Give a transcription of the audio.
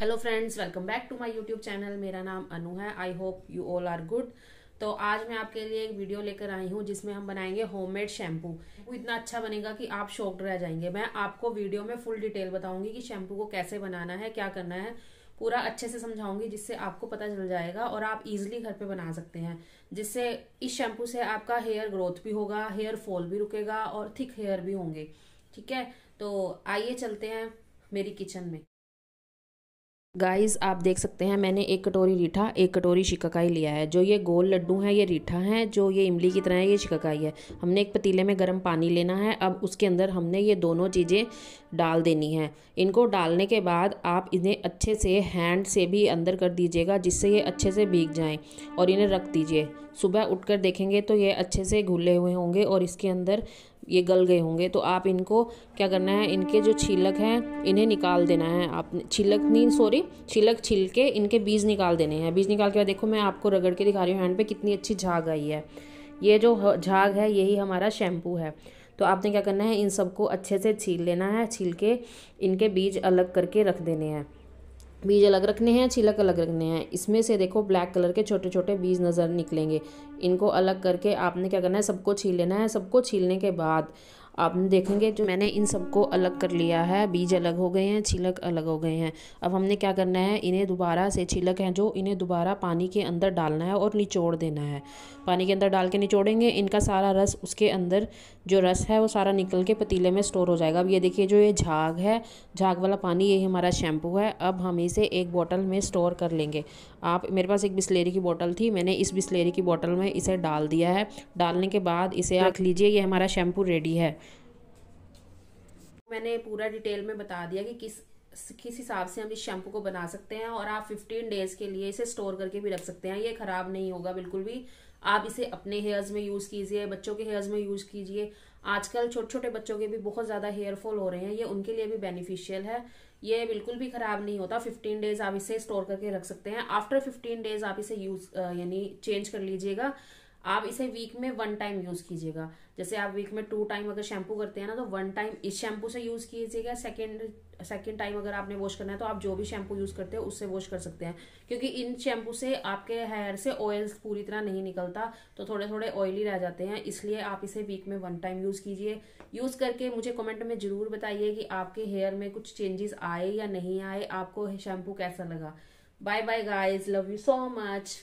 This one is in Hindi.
hello friends welcome back to my YouTube channel मेरा नाम अनु है I hope you all are good तो आज मैं आपके लिए एक वीडियो लेकर आई हूँ जिसमें हम बनाएंगे होममेड शैम्पू वो इतना अच्छा बनेगा कि आप शॉक्ड रह जाएंगे मैं आपको वीडियो में फुल डिटेल बताऊंगी कि शैम्पू को कैसे बनाना है क्या करना है पूरा अच्छे से समझाऊंगी जिससे आपको पता चल जाएगा और आप इजिली घर पर बना सकते हैं जिससे इस शैम्पू से आपका हेयर ग्रोथ भी होगा हेयर फॉल भी रुकेगा और थिक हेयर भी होंगे ठीक है तो आइए चलते हैं मेरी किचन में गाइस आप देख सकते हैं मैंने एक कटोरी रीठा एक कटोरी शिकाकाई लिया है जो ये गोल लड्डू हैं ये रीठा हैं जो ये इमली की तरह है ये शिकाकाई है हमने एक पतीले में गर्म पानी लेना है अब उसके अंदर हमने ये दोनों चीज़ें डाल देनी है इनको डालने के बाद आप इन्हें अच्छे से हैंड से भी अंदर कर दीजिएगा जिससे ये अच्छे से भीग जाएँ और इन्हें रख दीजिए सुबह उठ देखेंगे तो ये अच्छे से घुले हुए होंगे और इसके अंदर ये गल गए होंगे तो आप इनको क्या करना है इनके जो छिलक हैं इन्हें निकाल देना है आप छिलक नहीं सॉरी छिलक छिल के इनके बीज निकाल देने हैं बीज निकाल के बाद देखो मैं आपको रगड़ के दिखा रही हूँ हैंड पे कितनी अच्छी झाग आई है ये जो झाग है यही हमारा शैम्पू है तो आपने क्या करना है इन सबको अच्छे से छील लेना है छील के इनके बीज अलग करके रख देने हैं बीज अलग रखने हैं छिलक अलग रखने हैं इसमें से देखो ब्लैक कलर के छोटे छोटे बीज नज़र निकलेंगे इनको अलग करके आपने क्या करना है सबको छील लेना है सबको छीलने के बाद आप देखेंगे जो मैंने इन सबको अलग कर लिया है बीज अलग हो गए हैं छिलक अलग हो गए हैं अब हमने क्या करना है इन्हें दोबारा से छिलक हैं जो इन्हें दोबारा पानी के अंदर डालना है और निचोड़ देना है पानी के अंदर डाल के निचोड़ेंगे इनका सारा रस उसके अंदर जो रस है वो सारा निकल के पतीले में स्टोर हो जाएगा अब ये देखिए जो ये झाग है झाग वाला पानी यही हमारा शैम्पू है अब हम इसे एक बॉटल में स्टोर कर लेंगे आप मेरे पास एक बिस्लेरी की बॉटल थी मैंने इस बिस्लेरी की बॉटल में इसे डाल दिया है डालने के बाद इसे रख लीजिए ये हमारा शैम्पू रेडी है मैंने पूरा डिटेल में बता दिया कि किस किस हिसाब से हम इस शैम्पू को बना सकते हैं और आप 15 डेज के लिए इसे स्टोर करके भी रख सकते हैं ये ख़राब नहीं होगा बिल्कुल भी आप इसे अपने हेयर्स में यूज़ कीजिए बच्चों के हेयर्स में यूज़ कीजिए आजकल छोटे छोटे बच्चों के भी बहुत ज़्यादा हेयर फॉल हो रहे हैं ये उनके लिए भी बेनिफिशियल है ये बिल्कुल भी ख़राब नहीं होता फिफ्टीन डेज़ आप इसे स्टोर करके रख सकते हैं आफ्टर फिफ्टीन डेज़ आप इसे यूज़ यानी चेंज कर लीजिएगा आप इसे वीक में वन टाइम यूज कीजिएगा जैसे आप वीक में टू टाइम अगर शैम्पू करते हैं ना तो वन टाइम इस शैम्पू से यूज कीजिएगा सेकेंड सेकेंड टाइम अगर आपने वॉश करना है तो आप जो भी शैम्पू यूज करते हैं उससे वॉश कर सकते हैं क्योंकि इन शैम्पू से आपके हेयर से ऑयल्स पूरी तरह नहीं निकलता तो थोड़े थोड़े ऑयली रह जाते हैं इसलिए आप इसे वीक में वन टाइम यूज कीजिए यूज करके मुझे कमेंट में जरूर बताइए कि आपके हेयर में कुछ चेंजेस आए या नहीं आए आपको शैम्पू कैसा लगा bye bye guys love you so much